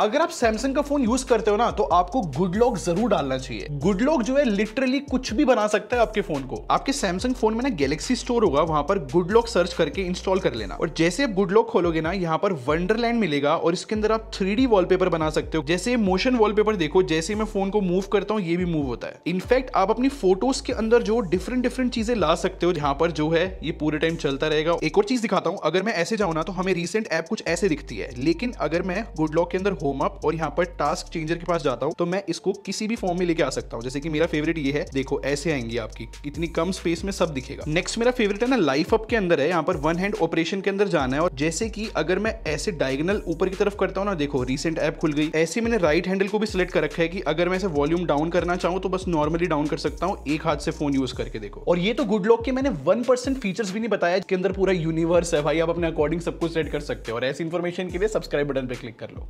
अगर आप सैमसंग का फोन यूज करते हो ना तो आपको गुड लॉक जरूर डालना चाहिए गुड लॉक जो है लिटरली कुछ भी बना सकता है आपके फोन को आपके सैमसंग फोन में ना गैलेक्सी स्टोर होगा वहां पर गुड लॉक सर्च करके इंस्टॉल कर लेना और जैसे आप गुड लॉक खोलोगे ना यहाँ पर वंडरलैंड मिलेगा और इसके अंदर आप थ्री वॉलपेपर बना सकते हो जैसे मोशन वॉलपेपर देखो जैसे मैं फोन को मूव करता हूँ ये भी मूव होता है इनफैक्ट आप अपनी फोटोज के अंदर जो डिफरेंट डिफरेंट चीजें ला सकते हो जहाँ पर जो है ये पूरे टाइम चलता रहेगा एक और चीज दिखाता हूँ अगर मैं ऐसे जाऊँ ना तो हमें रिसेंट ऐप कुछ ऐसे दिखती है लेकिन अगर मैं गुड लॉक के अंदर होम अप और यहाँ पर टास्क चेंजर के पास जाता हूँ तो मैं इसको किसी भी फॉर्म में लेके आ सकता हूँ जैसे कि मेरा फेवरेट ये है देखो ऐसे आएंगी आपकी इतनी कम स्पेस में सब दिखेगा नेक्स्ट मेरा फेवरेट है ना लाइफ अप के अंदर है यहाँ पर वन हैंड ऑपरेशन के अंदर जाना है और जैसे कि अगर मैं ऐसे डायगनल ऊपर की तरफ करता हूँ ना देखो रिसेंट ऐप खुल गई ऐसे मैंने राइट हैंडल को भी सिलेक्ट कर रखा है कि अगर मैं वॉल्यूम डाउन करना चाहूँ तो बस नॉर्मली डाउन कर सकता हूँ एक हाथ से फोन यूज करके देखो और ये तो गुड लॉक के मैंने वन परसेंट फीचर्स भी नहीं बताया इसके अंदर पूरा यूनिवर्स है भाई आप अपने अकॉर्डिंग सब कुछ सेट कर सकते हो और ऐसी इन्फॉर्मेशन के लिए सब्सक्राइब बटन पर क्लिक कर लो